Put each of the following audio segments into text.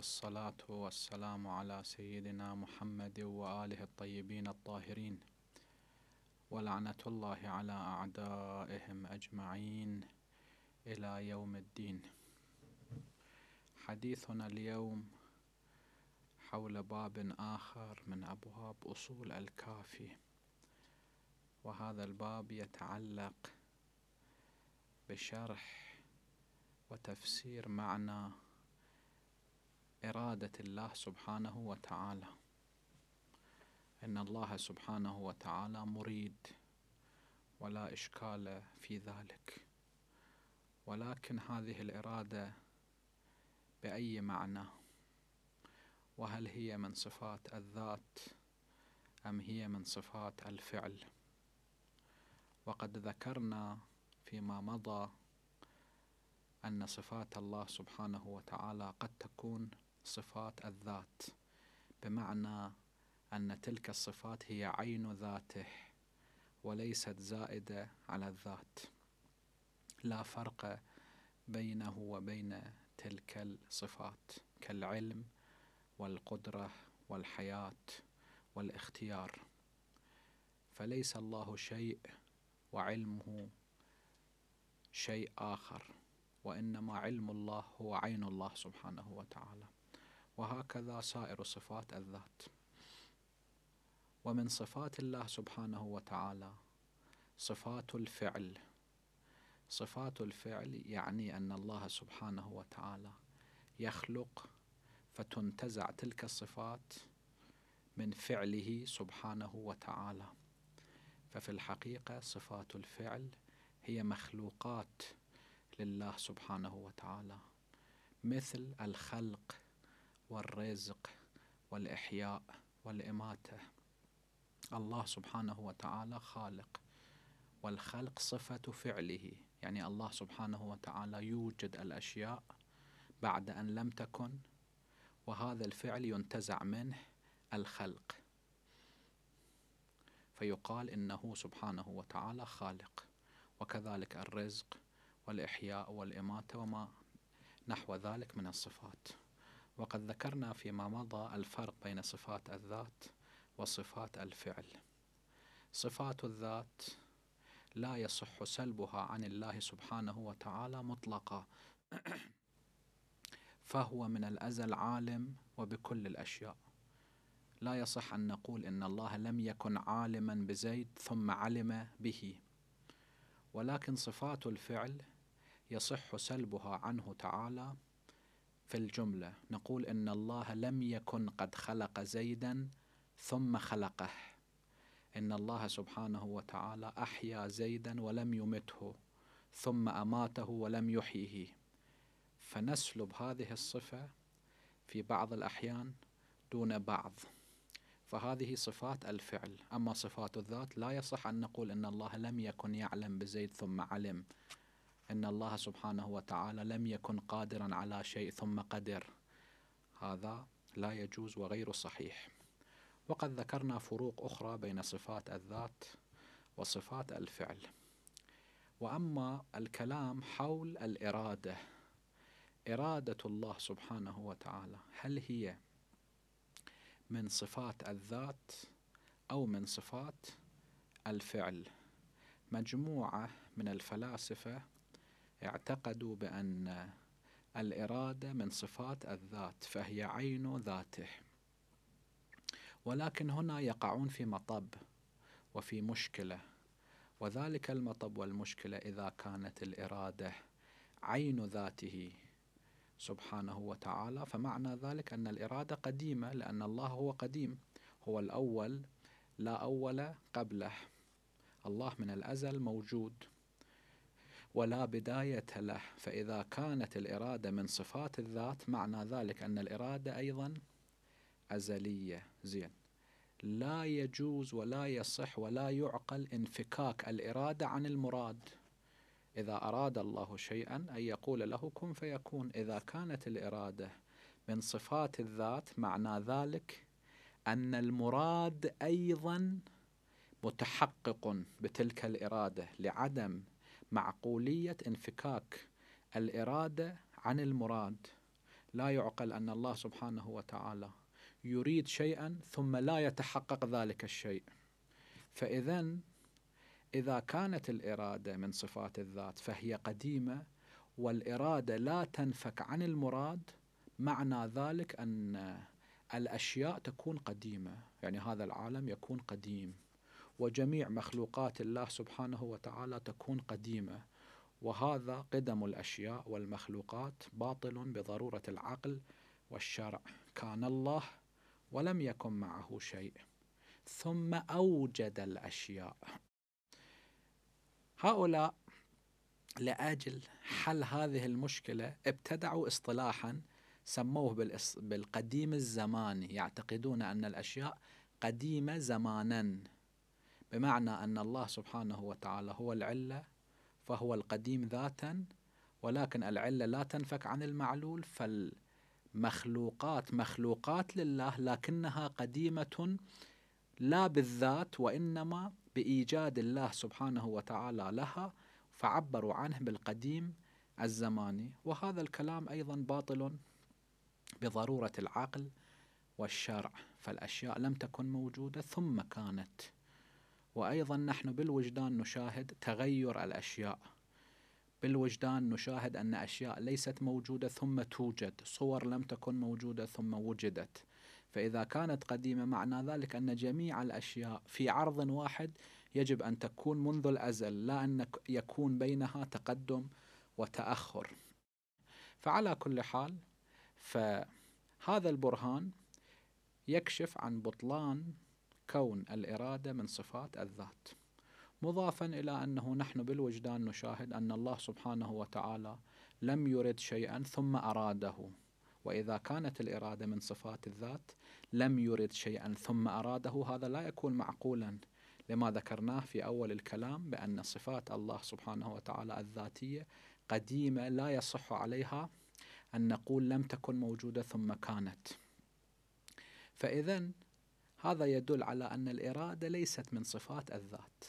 والصلاة والسلام على سيدنا محمد وآله الطيبين الطاهرين ولعنة الله على أعدائهم أجمعين إلى يوم الدين حديثنا اليوم حول باب آخر من أبواب أصول الكافي وهذا الباب يتعلق بشرح وتفسير معنى إرادة الله سبحانه وتعالى إن الله سبحانه وتعالى مريد ولا إشكال في ذلك ولكن هذه الإرادة بأي معنى وهل هي من صفات الذات أم هي من صفات الفعل وقد ذكرنا فيما مضى أن صفات الله سبحانه وتعالى قد تكون صفات الذات بمعنى أن تلك الصفات هي عين ذاته وليست زائدة على الذات لا فرق بينه وبين تلك الصفات كالعلم والقدرة والحياة والاختيار فليس الله شيء وعلمه شيء آخر وإنما علم الله هو عين الله سبحانه وتعالى وهكذا سائر صفات الذات ومن صفات الله سبحانه وتعالى صفات الفعل صفات الفعل يعني أن الله سبحانه وتعالى يخلق فتنتزع تلك الصفات من فعله سبحانه وتعالى ففي الحقيقة صفات الفعل هي مخلوقات لله سبحانه وتعالى مثل الخلق والرزق والإحياء والإماتة الله سبحانه وتعالى خالق والخلق صفة فعله يعني الله سبحانه وتعالى يوجد الأشياء بعد أن لم تكن وهذا الفعل ينتزع منه الخلق فيقال إنه سبحانه وتعالى خالق وكذلك الرزق والإحياء والإماتة وما نحو ذلك من الصفات وقد ذكرنا فيما مضى الفرق بين صفات الذات وصفات الفعل صفات الذات لا يصح سلبها عن الله سبحانه وتعالى مطلقا فهو من الازل عالم وبكل الاشياء لا يصح ان نقول ان الله لم يكن عالما بزيد ثم علم به ولكن صفات الفعل يصح سلبها عنه تعالى في الجملة نقول إن الله لم يكن قد خلق زيدا ثم خلقه إن الله سبحانه وتعالى أحيا زيدا ولم يمته ثم أماته ولم يحييه فنسلب هذه الصفة في بعض الأحيان دون بعض فهذه صفات الفعل أما صفات الذات لا يصح أن نقول أن الله لم يكن يعلم بزيد ثم علم أن الله سبحانه وتعالى لم يكن قادرا على شيء ثم قدر هذا لا يجوز وغير صحيح وقد ذكرنا فروق أخرى بين صفات الذات وصفات الفعل وأما الكلام حول الإرادة إرادة الله سبحانه وتعالى هل هي من صفات الذات أو من صفات الفعل مجموعة من الفلاسفة اعتقدوا بأن الإرادة من صفات الذات فهي عين ذاته ولكن هنا يقعون في مطب وفي مشكلة وذلك المطب والمشكلة إذا كانت الإرادة عين ذاته سبحانه وتعالى فمعنى ذلك أن الإرادة قديمة لأن الله هو قديم هو الأول لا أول قبله الله من الأزل موجود ولا بداية له فإذا كانت الإرادة من صفات الذات معنى ذلك أن الإرادة أيضا أزلية زين لا يجوز ولا يصح ولا يعقل انفكاك الإرادة عن المراد إذا أراد الله شيئا أن يقول له كن فيكون إذا كانت الإرادة من صفات الذات معنى ذلك أن المراد أيضا متحقق بتلك الإرادة لعدم معقولية انفكاك الإرادة عن المراد لا يعقل أن الله سبحانه وتعالى يريد شيئا ثم لا يتحقق ذلك الشيء فإذا إذا كانت الإرادة من صفات الذات فهي قديمة والإرادة لا تنفك عن المراد معنى ذلك أن الأشياء تكون قديمة يعني هذا العالم يكون قديم وجميع مخلوقات الله سبحانه وتعالى تكون قديمه وهذا قدم الاشياء والمخلوقات باطل بضروره العقل والشرع كان الله ولم يكن معه شيء ثم اوجد الاشياء هؤلاء لاجل حل هذه المشكله ابتدعوا اصطلاحا سموه بالقديم الزماني يعتقدون ان الاشياء قديمه زمانا بمعنى أن الله سبحانه وتعالى هو العلة فهو القديم ذاتا ولكن العلة لا تنفك عن المعلول فالمخلوقات مخلوقات لله لكنها قديمة لا بالذات وإنما بإيجاد الله سبحانه وتعالى لها فعبروا عنه بالقديم الزماني وهذا الكلام أيضا باطل بضرورة العقل والشرع فالأشياء لم تكن موجودة ثم كانت وايضا نحن بالوجدان نشاهد تغير الاشياء بالوجدان نشاهد ان اشياء ليست موجوده ثم توجد صور لم تكن موجوده ثم وجدت فاذا كانت قديمه معنى ذلك ان جميع الاشياء في عرض واحد يجب ان تكون منذ الازل لا ان يكون بينها تقدم وتاخر فعلى كل حال فهذا البرهان يكشف عن بطلان كون الإرادة من صفات الذات مضافا إلى أنه نحن بالوجدان نشاهد أن الله سبحانه وتعالى لم يرد شيئا ثم أراده وإذا كانت الإرادة من صفات الذات لم يرد شيئا ثم أراده هذا لا يكون معقولا لما ذكرناه في أول الكلام بأن صفات الله سبحانه وتعالى الذاتية قديمة لا يصح عليها أن نقول لم تكن موجودة ثم كانت فإذا هذا يدل على أن الإرادة ليست من صفات الذات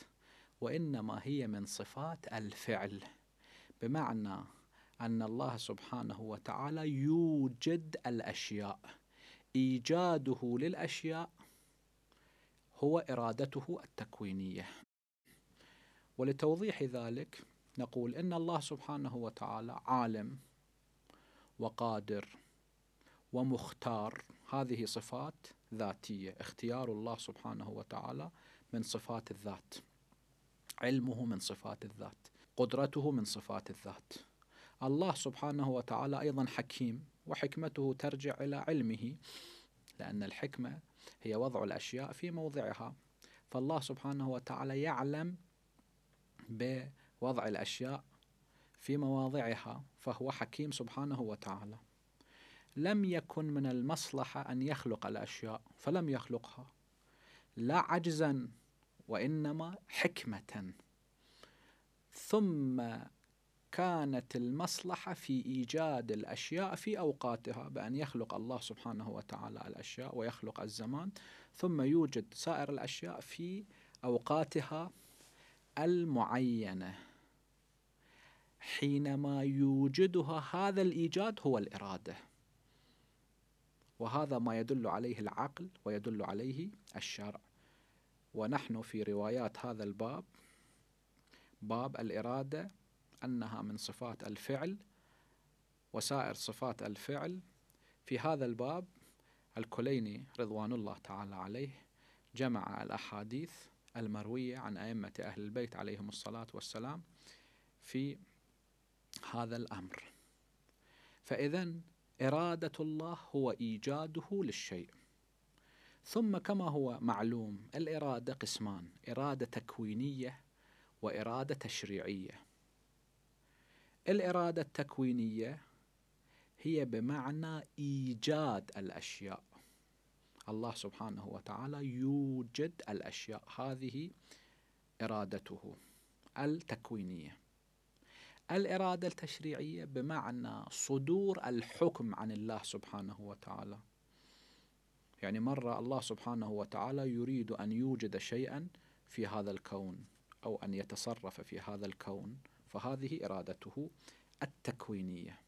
وإنما هي من صفات الفعل بمعنى أن الله سبحانه وتعالى يوجد الأشياء إيجاده للأشياء هو إرادته التكوينية ولتوضيح ذلك نقول إن الله سبحانه وتعالى عالم وقادر ومختار هذه صفات ذاتية اختيار الله سبحانه وتعالى من صفات الذات علمه من صفات الذات قدرته من صفات الذات الله سبحانه وتعالى أيضا حكيم وحكمته ترجع إلى علمه لأن الحكمة هي وضع الأشياء في موضعها فالله سبحانه وتعالى يعلم بوضع الأشياء في مواضعها فهو حكيم سبحانه وتعالى لم يكن من المصلحة أن يخلق الأشياء فلم يخلقها لا عجزا وإنما حكمة ثم كانت المصلحة في إيجاد الأشياء في أوقاتها بأن يخلق الله سبحانه وتعالى الأشياء ويخلق الزمان ثم يوجد سائر الأشياء في أوقاتها المعينة حينما يوجدها هذا الإيجاد هو الإرادة وهذا ما يدل عليه العقل ويدل عليه الشرع ونحن في روايات هذا الباب باب الإرادة أنها من صفات الفعل وسائر صفات الفعل في هذا الباب الكليني رضوان الله تعالى عليه جمع الأحاديث المروية عن أئمة أهل البيت عليهم الصلاة والسلام في هذا الأمر فإذا إرادة الله هو إيجاده للشيء ثم كما هو معلوم الإرادة قسمان إرادة تكوينية وإرادة تشريعية الإرادة التكوينية هي بمعنى إيجاد الأشياء الله سبحانه وتعالى يوجد الأشياء هذه إرادته التكوينية الإرادة التشريعية بمعنى صدور الحكم عن الله سبحانه وتعالى يعني مرة الله سبحانه وتعالى يريد أن يوجد شيئا في هذا الكون أو أن يتصرف في هذا الكون فهذه إرادته التكوينية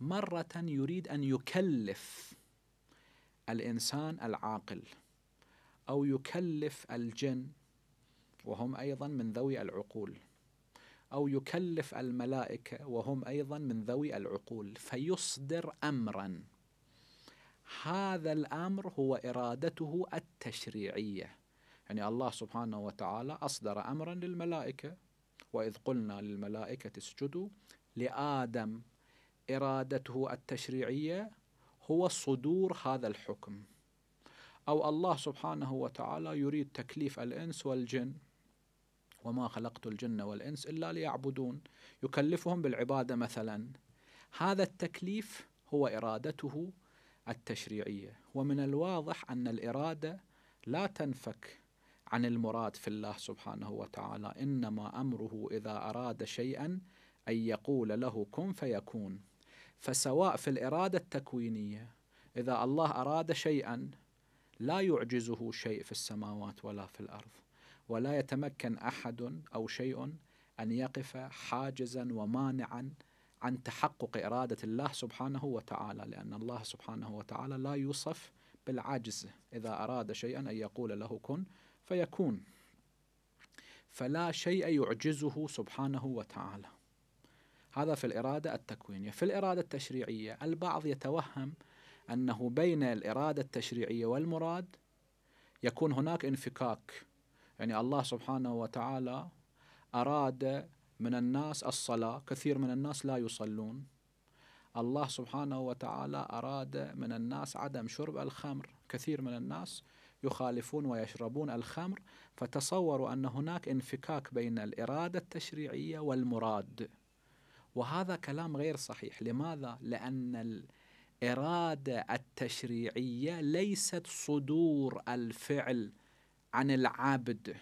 مرة يريد أن يكلف الإنسان العاقل أو يكلف الجن وهم أيضا من ذوي العقول أو يكلف الملائكة وهم أيضا من ذوي العقول فيصدر أمرا هذا الأمر هو إرادته التشريعية يعني الله سبحانه وتعالى أصدر أمرا للملائكة وإذ قلنا للملائكة اسجدوا لآدم إرادته التشريعية هو صدور هذا الحكم أو الله سبحانه وتعالى يريد تكليف الإنس والجن وما خلقت الجن والإنس إلا ليعبدون يكلفهم بالعبادة مثلا هذا التكليف هو إرادته التشريعية ومن الواضح أن الإرادة لا تنفك عن المراد في الله سبحانه وتعالى إنما أمره إذا أراد شيئا أن يقول له كن فيكون فسواء في الإرادة التكوينية إذا الله أراد شيئا لا يعجزه شيء في السماوات ولا في الأرض ولا يتمكن احد او شيء ان يقف حاجزا ومانعا عن تحقق اراده الله سبحانه وتعالى لان الله سبحانه وتعالى لا يوصف بالعجز اذا اراد شيئا ان يقول له كن فيكون فلا شيء يعجزه سبحانه وتعالى هذا في الإرادة التكوينية في الإرادة التشريعية البعض يتوهم أنه بين الإرادة التشريعية والمراد يكون هناك انفكاك يعني الله سبحانه وتعالى أراد من الناس الصلاة كثير من الناس لا يصلون الله سبحانه وتعالى أراد من الناس عدم شرب الخمر كثير من الناس يخالفون ويشربون الخمر فتصوروا أن هناك انفكاك بين الإرادة التشريعية والمراد وهذا كلام غير صحيح لماذا؟ لأن الإرادة التشريعية ليست صدور الفعل عن العبد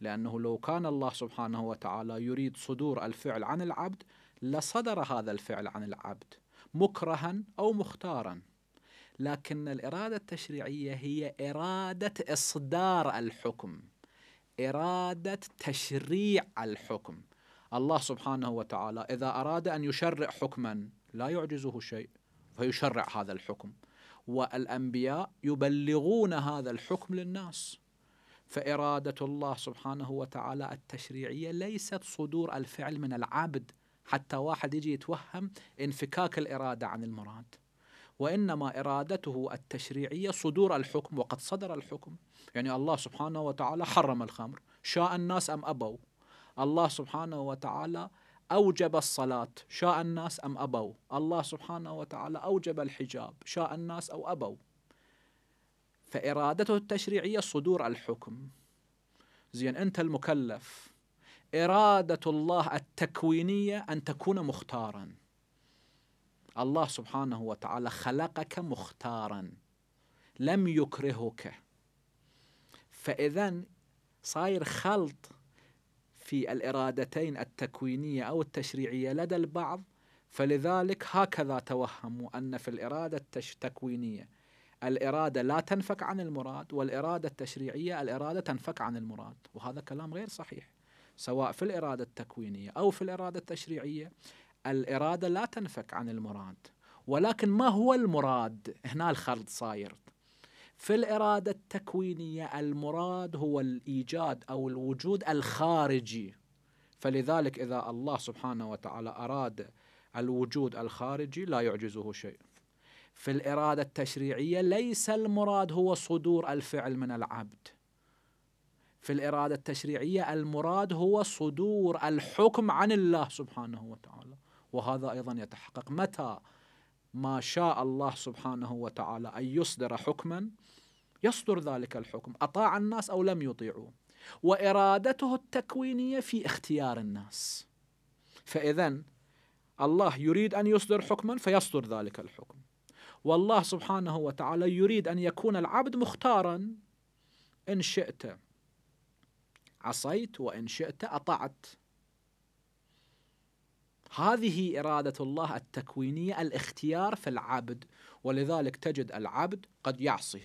لأنه لو كان الله سبحانه وتعالى يريد صدور الفعل عن العبد لصدر هذا الفعل عن العبد مكرها أو مختارا لكن الإرادة التشريعية هي إرادة إصدار الحكم إرادة تشريع الحكم الله سبحانه وتعالى إذا أراد أن يشرع حكما لا يعجزه شيء فيشرع هذا الحكم والأنبياء يبلغون هذا الحكم للناس فإرادة الله سبحانه وتعالى التشريعية ليست صدور الفعل من العبد حتى واحد يجي يتوهم انفكاك الإرادة عن المراد وإنما إرادته التشريعية صدور الحكم وقد صدر الحكم يعني الله سبحانه وتعالى حرم الخمر شاء الناس أم أبوا الله سبحانه وتعالى أوجب الصلاة شاء الناس أم أبوا الله سبحانه وتعالى أوجب الحجاب شاء الناس أو أبوا فإرادته التشريعية صدور الحكم زين أنت المكلف إرادة الله التكوينية أن تكون مختارا الله سبحانه وتعالى خلقك مختارا لم يكرهك فإذا صاير خلط في الإرادتين التكوينية أو التشريعية لدى البعض فلذلك هكذا توهموا أن في الإرادة التكوينية الإرادة لا تنفك عن المراد والإرادة التشريعية الإرادة تنفك عن المراد وهذا كلام غير صحيح سواء في الإرادة التكوينية أو في الإرادة التشريعية الإرادة لا تنفك عن المراد ولكن ما هو المراد هنا الخلط صاير في الإرادة التكوينية المراد هو الإيجاد أو الوجود الخارجي فلذلك إذا الله سبحانه وتعالى أراد الوجود الخارجي لا يعجزه شيء في الإرادة التشريعية ليس المراد هو صدور الفعل من العبد في الإرادة التشريعية المراد هو صدور الحكم عن الله سبحانه وتعالى وهذا أيضا يتحقق متى ما شاء الله سبحانه وتعالى أن يصدر حكما يصدر ذلك الحكم أطاع الناس أو لم يطيعوا وإرادته التكوينية في اختيار الناس فإذا الله يريد أن يصدر حكما فيصدر ذلك الحكم والله سبحانه وتعالى يريد أن يكون العبد مختارا إن شئت عصيت وإن شئت أطعت هذه إرادة الله التكوينية الاختيار في العبد ولذلك تجد العبد قد يعصي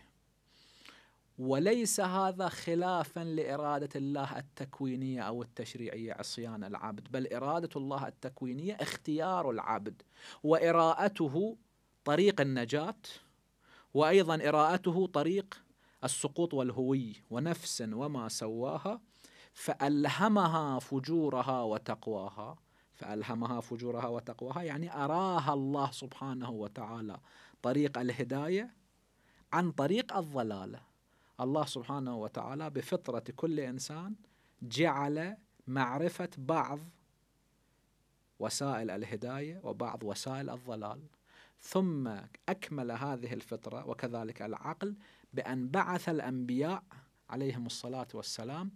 وليس هذا خلافا لإرادة الله التكوينية أو التشريعية عصيان العبد بل إرادة الله التكوينية اختيار العبد وإراءته طريق النجاة وأيضا إراءته طريق السقوط والهوي ونفس وما سواها فألهمها فجورها وتقواها فألهمها فجورها وتقواها يعني أراها الله سبحانه وتعالى طريق الهداية عن طريق الضلالة الله سبحانه وتعالى بفطرة كل إنسان جعل معرفة بعض وسائل الهداية وبعض وسائل الضلال ثم أكمل هذه الفطرة وكذلك العقل بأن بعث الأنبياء عليهم الصلاة والسلام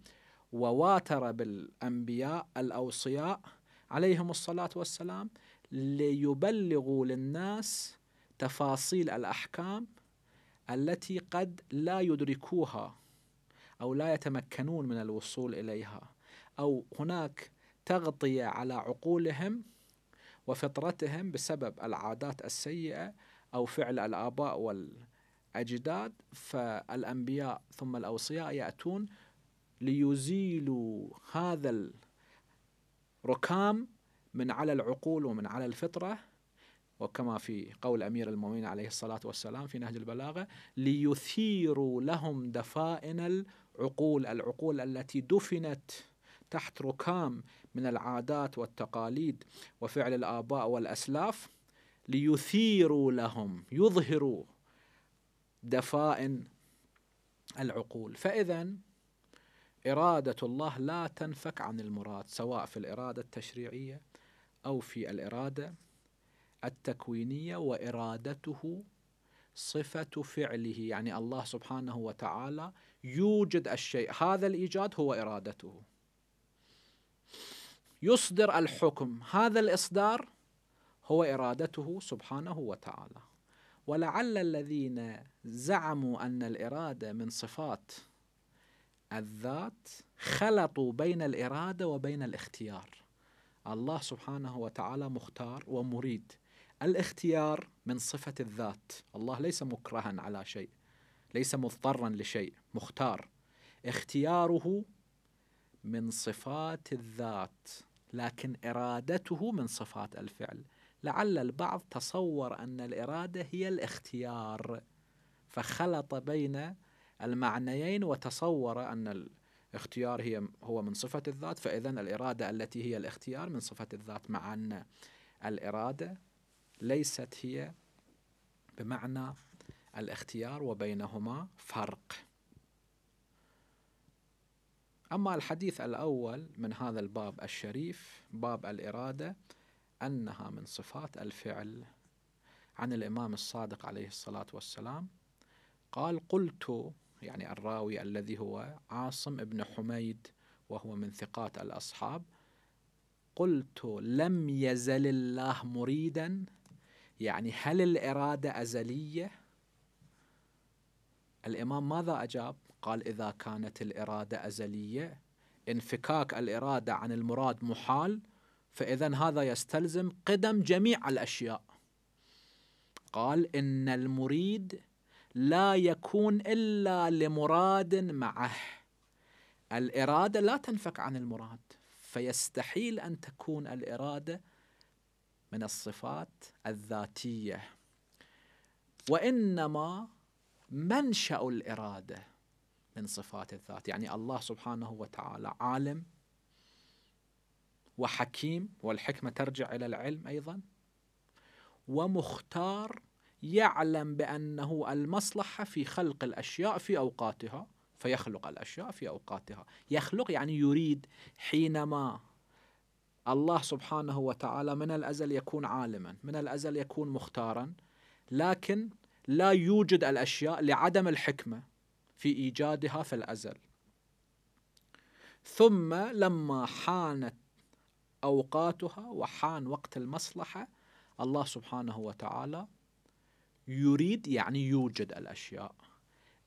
وواتر بالأنبياء الأوصياء عليهم الصلاة والسلام ليبلغوا للناس تفاصيل الأحكام التي قد لا يدركوها أو لا يتمكنون من الوصول إليها أو هناك تغطية على عقولهم وفطرتهم بسبب العادات السيئة أو فعل الآباء والأجداد فالأنبياء ثم الأوصياء يأتون ليزيلوا هذا الركام من على العقول ومن على الفطرة وكما في قول أمير المؤمنين عليه الصلاة والسلام في نهج البلاغة ليثيروا لهم دفائن العقول العقول التي دفنت تحت ركام من العادات والتقاليد وفعل الآباء والأسلاف ليثيروا لهم يظهروا دفائن العقول فإذا إرادة الله لا تنفك عن المراد سواء في الإرادة التشريعية أو في الإرادة التكوينية وإرادته صفة فعله يعني الله سبحانه وتعالى يوجد الشيء هذا الإيجاد هو إرادته يصدر الحكم هذا الإصدار هو إرادته سبحانه وتعالى ولعل الذين زعموا أن الإرادة من صفات الذات خلطوا بين الإرادة وبين الاختيار الله سبحانه وتعالى مختار ومريد الاختيار من صفة الذات الله ليس مكرها على شيء ليس مضطرا لشيء مختار اختياره من صفات الذات لكن إرادته من صفات الفعل لعل البعض تصور أن الإرادة هي الاختيار فخلط بين المعنيين وتصور أن الاختيار هي هو من صفة الذات فإذا الإرادة التي هي الاختيار من صفة الذات مع أن الإرادة ليست هي بمعنى الاختيار وبينهما فرق أما الحديث الأول من هذا الباب الشريف باب الإرادة أنها من صفات الفعل عن الإمام الصادق عليه الصلاة والسلام قال قلت يعني الراوي الذي هو عاصم بن حميد وهو من ثقات الأصحاب قلت لم يزل الله مريدا يعني هل الإرادة أزلية؟ الإمام ماذا أجاب؟ قال إذا كانت الإرادة أزلية انفكاك الإرادة عن المراد محال فإذا هذا يستلزم قدم جميع الأشياء قال إن المريد لا يكون إلا لمراد معه الإرادة لا تنفك عن المراد فيستحيل أن تكون الإرادة من الصفات الذاتية وإنما منشأ الإرادة من صفات الذات يعني الله سبحانه وتعالى عالم وحكيم والحكمة ترجع إلى العلم أيضا ومختار يعلم بأنه المصلحة في خلق الأشياء في أوقاتها فيخلق الأشياء في أوقاتها يخلق يعني يريد حينما الله سبحانه وتعالى من الأزل يكون عالما من الأزل يكون مختارا لكن لا يوجد الأشياء لعدم الحكمة في إيجادها في الأزل ثم لما حانت أوقاتها وحان وقت المصلحة الله سبحانه وتعالى يريد يعني يوجد الأشياء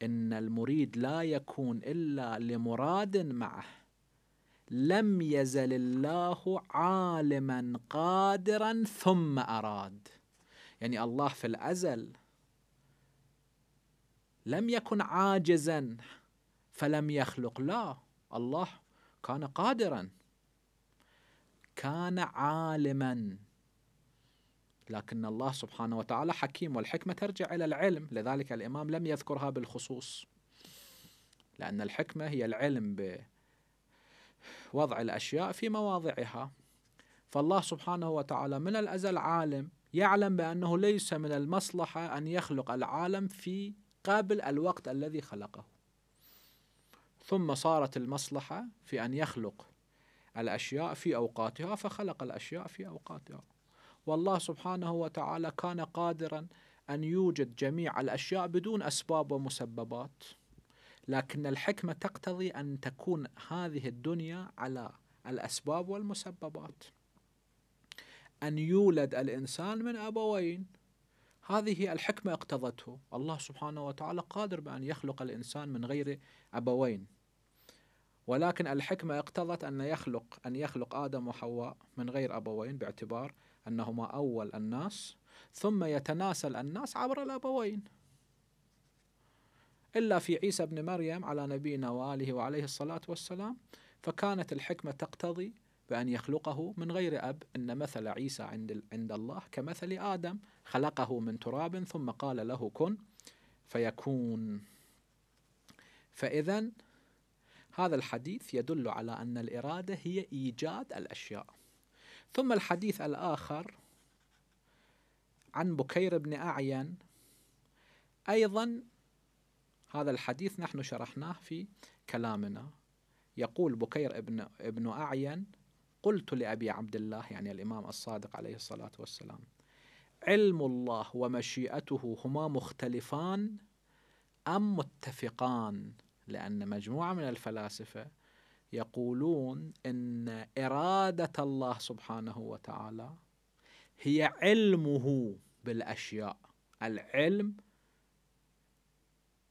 إن المريد لا يكون إلا لمراد معه لم يزل الله عالما قادرا ثم أراد يعني الله في الأزل لم يكن عاجزا فلم يخلق لا الله كان قادرا كان عالما لكن الله سبحانه وتعالى حكيم والحكمة ترجع إلى العلم لذلك الإمام لم يذكرها بالخصوص لأن الحكمة هي العلم بوضع الأشياء في مواضعها فالله سبحانه وتعالى من الأزل عالم يعلم بأنه ليس من المصلحة أن يخلق العالم في قبل الوقت الذي خلقه ثم صارت المصلحة في أن يخلق الأشياء في أوقاتها فخلق الأشياء في أوقاتها والله سبحانه وتعالى كان قادرا أن يوجد جميع الأشياء بدون أسباب ومسببات لكن الحكمة تقتضي أن تكون هذه الدنيا على الأسباب والمسببات أن يولد الإنسان من أبوين هذه الحكمة اقتضته الله سبحانه وتعالى قادر بأن يخلق الإنسان من غير أبوين ولكن الحكمة اقتضت أن يخلق أن يخلق آدم وحواء من غير أبوين باعتبار أنهما أول الناس ثم يتناسل الناس عبر الأبوين إلا في عيسى بن مريم على نبينا وآله وعليه الصلاة والسلام فكانت الحكمة تقتضي بأن يخلقه من غير أب إن مثل عيسى عند عند الله كمثل آدم خلقه من تراب ثم قال له كن فيكون فإذا هذا الحديث يدل على أن الإرادة هي إيجاد الأشياء ثم الحديث الآخر عن بكير بن أعين أيضا هذا الحديث نحن شرحناه في كلامنا يقول بكير ابن ابن أعين قلت لأبي عبد الله يعني الإمام الصادق عليه الصلاة والسلام علم الله ومشيئته هما مختلفان أم متفقان لأن مجموعة من الفلاسفة يقولون إن إرادة الله سبحانه وتعالى هي علمه بالأشياء العلم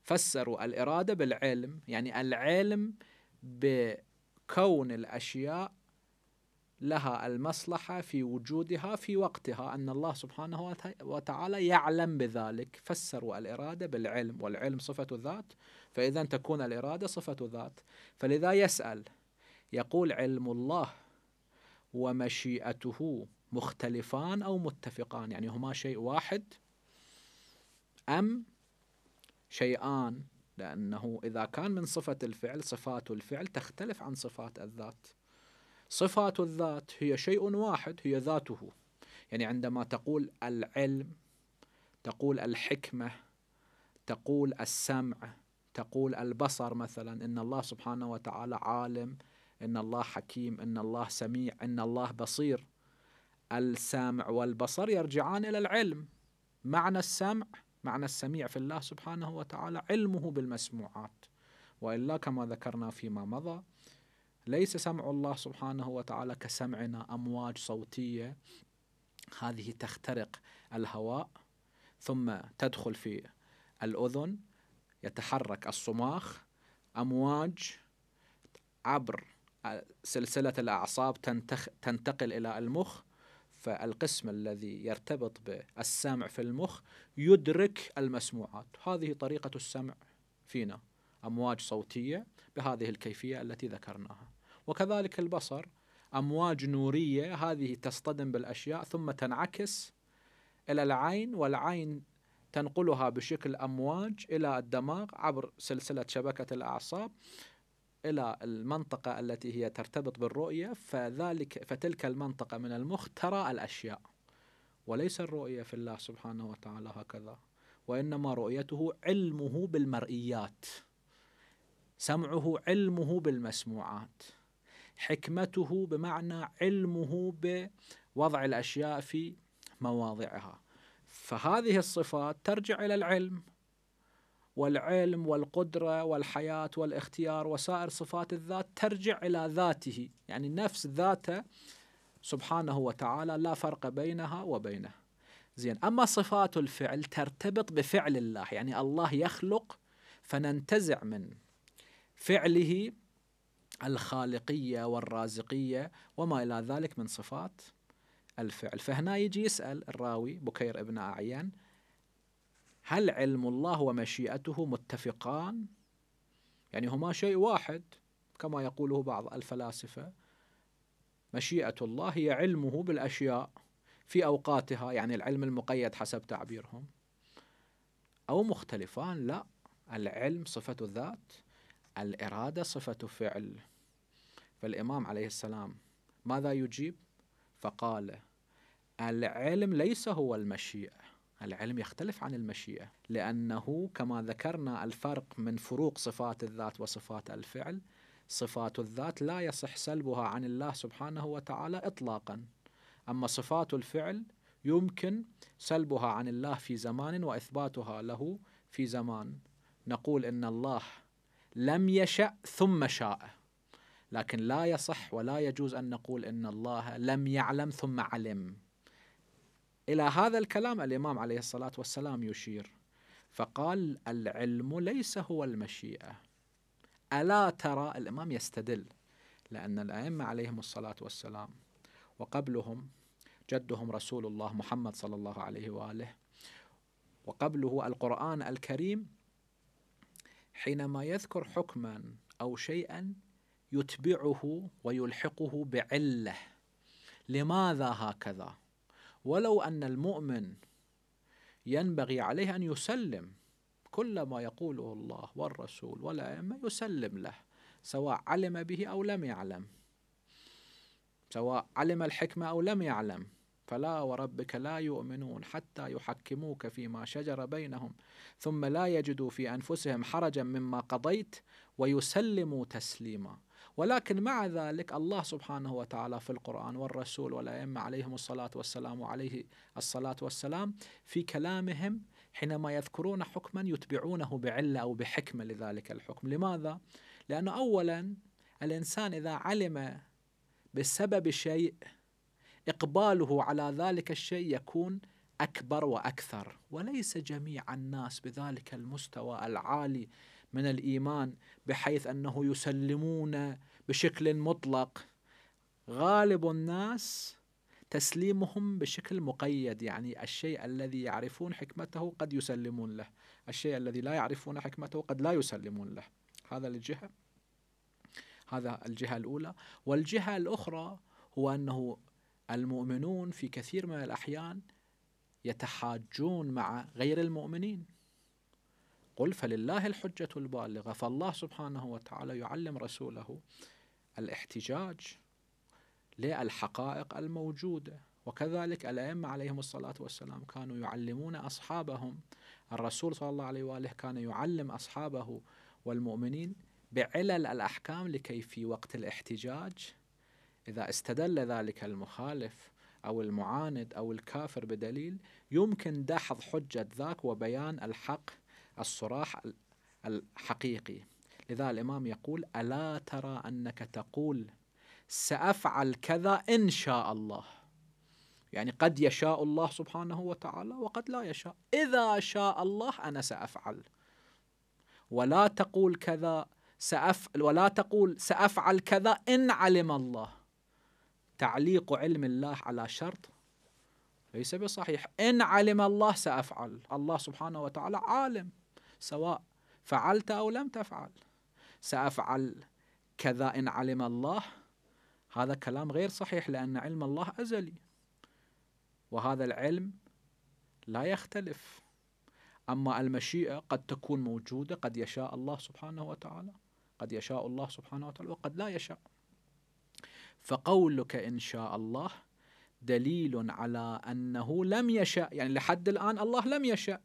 فسروا الإرادة بالعلم يعني العلم بكون الأشياء لها المصلحة في وجودها في وقتها أن الله سبحانه وتعالى يعلم بذلك فسروا الإرادة بالعلم والعلم صفة ذات فإذا تكون الإرادة صفة ذات فلذا يسأل يقول علم الله ومشيئته مختلفان أو متفقان يعني هما شيء واحد أم شيئان لأنه إذا كان من صفة الفعل صفات الفعل تختلف عن صفات الذات صفات الذات هي شيء واحد هي ذاته يعني عندما تقول العلم تقول الحكمة تقول السمع تقول البصر مثلا إن الله سبحانه وتعالى عالم إن الله حكيم إن الله سميع إن الله بصير السمع والبصر يرجعان إلى العلم معنى السمع معنى السميع في الله سبحانه وتعالى علمه بالمسموعات وإلا كما ذكرنا فيما مضى ليس سمع الله سبحانه وتعالى كسمعنا امواج صوتيه هذه تخترق الهواء ثم تدخل في الاذن يتحرك الصماخ امواج عبر سلسله الاعصاب تنتخ تنتقل الى المخ فالقسم الذي يرتبط بالسمع في المخ يدرك المسموعات هذه طريقه السمع فينا امواج صوتيه بهذه الكيفيه التي ذكرناها وكذلك البصر امواج نوريه هذه تصطدم بالاشياء ثم تنعكس الى العين والعين تنقلها بشكل امواج الى الدماغ عبر سلسله شبكه الاعصاب الى المنطقه التي هي ترتبط بالرؤيه فذلك فتلك المنطقه من المخ ترى الاشياء وليس الرؤيه في الله سبحانه وتعالى هكذا وانما رؤيته علمه بالمرئيات سمعه علمه بالمسموعات حكمته بمعنى علمه بوضع الاشياء في مواضعها فهذه الصفات ترجع الى العلم والعلم والقدره والحياه والاختيار وسائر صفات الذات ترجع الى ذاته يعني نفس ذاته سبحانه وتعالى لا فرق بينها وبينه زين اما صفات الفعل ترتبط بفعل الله يعني الله يخلق فننتزع من فعله الخالقية والرازقية وما إلى ذلك من صفات الفعل فهنا يجي يسأل الراوي بكير ابن أعيان هل علم الله ومشيئته متفقان يعني هما شيء واحد كما يقوله بعض الفلاسفة مشيئة الله هي علمه بالأشياء في أوقاتها يعني العلم المقيد حسب تعبيرهم أو مختلفان لا العلم صفة ذات الإرادة صفة فعل فالإمام عليه السلام ماذا يجيب؟ فقال العلم ليس هو المشيئة العلم يختلف عن المشيئة لأنه كما ذكرنا الفرق من فروق صفات الذات وصفات الفعل صفات الذات لا يصح سلبها عن الله سبحانه وتعالى إطلاقا أما صفات الفعل يمكن سلبها عن الله في زمان وإثباتها له في زمان نقول إن الله لم يشأ ثم شاء لكن لا يصح ولا يجوز أن نقول إن الله لم يعلم ثم علم إلى هذا الكلام الإمام عليه الصلاة والسلام يشير فقال العلم ليس هو المشيئة ألا ترى الإمام يستدل لأن الأئمة عليهم الصلاة والسلام وقبلهم جدهم رسول الله محمد صلى الله عليه وآله وقبله القرآن الكريم حينما يذكر حكما أو شيئا يتبعه ويلحقه بعلة لماذا هكذا ولو أن المؤمن ينبغي عليه أن يسلم كل ما يقوله الله والرسول والأئمة يسلم له سواء علم به أو لم يعلم سواء علم الحكمة أو لم يعلم فلا وربك لا يؤمنون حتى يحكموك فيما شجر بينهم ثم لا يجدوا في انفسهم حرجا مما قضيت ويسلموا تسليما ولكن مع ذلك الله سبحانه وتعالى في القرآن والرسول والأئمة عليهم الصلاة والسلام وعليه الصلاة والسلام في كلامهم حينما يذكرون حكما يتبعونه بعلة أو بحكمة لذلك الحكم لماذا؟ لأنه أولا الإنسان إذا علم بسبب شيء إقباله على ذلك الشيء يكون أكبر وأكثر وليس جميع الناس بذلك المستوى العالي من الإيمان بحيث أنه يسلمون بشكل مطلق غالب الناس تسليمهم بشكل مقيد يعني الشيء الذي يعرفون حكمته قد يسلمون له الشيء الذي لا يعرفون حكمته قد لا يسلمون له هذا الجهة هذا الجهة الأولى والجهة الأخرى هو أنه المؤمنون في كثير من الأحيان يتحاجون مع غير المؤمنين قل فلله الحجة البالغة فالله سبحانه وتعالى يعلم رسوله الاحتجاج للحقائق الموجودة وكذلك الأئمة عليهم الصلاة والسلام كانوا يعلمون أصحابهم الرسول صلى الله عليه وآله كان يعلم أصحابه والمؤمنين بعلل الأحكام لكي في وقت الاحتجاج إذا استدل ذلك المخالف أو المعاند أو الكافر بدليل يمكن دحض حجة ذاك وبيان الحق الصراح الحقيقي لذا الإمام يقول ألا ترى أنك تقول سأفعل كذا إن شاء الله يعني قد يشاء الله سبحانه وتعالى وقد لا يشاء إذا شاء الله أنا سأفعل ولا تقول كذا سأف ولا تقول سأفعل كذا إن علم الله تعليق علم الله على شرط ليس بصحيح إن علم الله سأفعل الله سبحانه وتعالى عالم سواء فعلت أو لم تفعل سأفعل كذا إن علم الله هذا كلام غير صحيح لأن علم الله أزلي وهذا العلم لا يختلف أما المشيئة قد تكون موجودة قد يشاء الله سبحانه وتعالى قد يشاء الله سبحانه وتعالى وقد لا يشاء فقولك إن شاء الله دليل على أنه لم يشأ يعني لحد الآن الله لم يشأ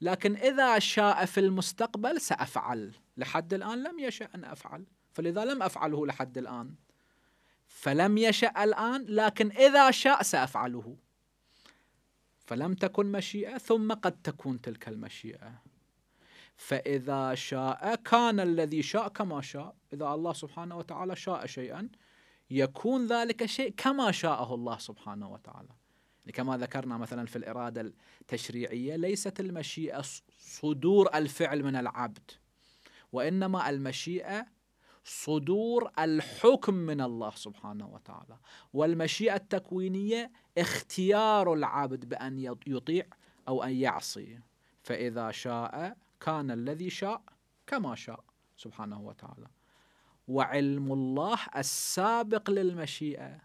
لكن إذا شاء في المستقبل سأفعل لحد الآن لم يشأ أن أفعل فلذا لم أفعله لحد الآن فلم يشأ الآن لكن إذا شاء سأفعله فلم تكن مشيئة ثم قد تكون تلك المشيئة فإذا شاء كان الذي شاء كما شاء إذا الله سبحانه وتعالى شاء شيئا يكون ذلك الشيء كما شاءه الله سبحانه وتعالى كما ذكرنا مثلا في الإرادة التشريعية ليست المشيئة صدور الفعل من العبد وإنما المشيئة صدور الحكم من الله سبحانه وتعالى والمشيئة التكوينية اختيار العبد بأن يطيع أو أن يعصي فإذا شاء كان الذي شاء كما شاء سبحانه وتعالى وعلم الله السابق للمشيئة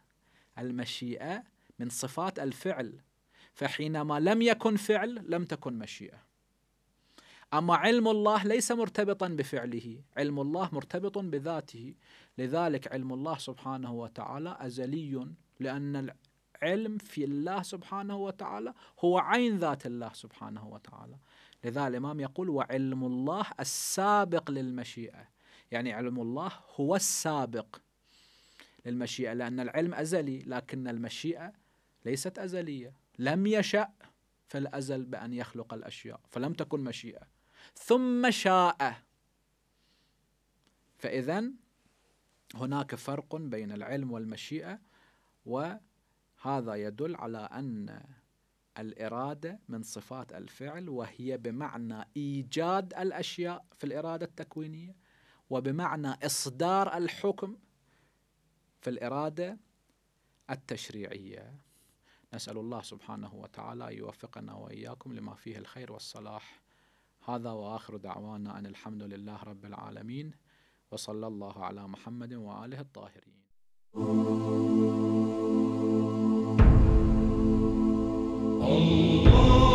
المشيئة من صفات الفعل فحينما لم يكن فعل لم تكن مشيئة أما علم الله ليس مرتبطا بفعله علم الله مرتبط بذاته لذلك علم الله سبحانه وتعالى أزلي لأن العلم في الله سبحانه وتعالى هو عين ذات الله سبحانه وتعالى لذا الإمام يقول وعلم الله السابق للمشيئة يعني علم الله هو السابق للمشيئة لأن العلم أزلي لكن المشيئة ليست أزلية لم يشأ في الأزل بأن يخلق الأشياء فلم تكن مشيئة ثم شاء فإذا هناك فرق بين العلم والمشيئة وهذا يدل على أن الإرادة من صفات الفعل وهي بمعنى إيجاد الأشياء في الإرادة التكوينية وبمعنى إصدار الحكم في الإرادة التشريعية نسأل الله سبحانه وتعالى يوفقنا وإياكم لما فيه الخير والصلاح هذا وآخر دعوانا أن الحمد لله رب العالمين وصلى الله على محمد وآله الطاهرين Allah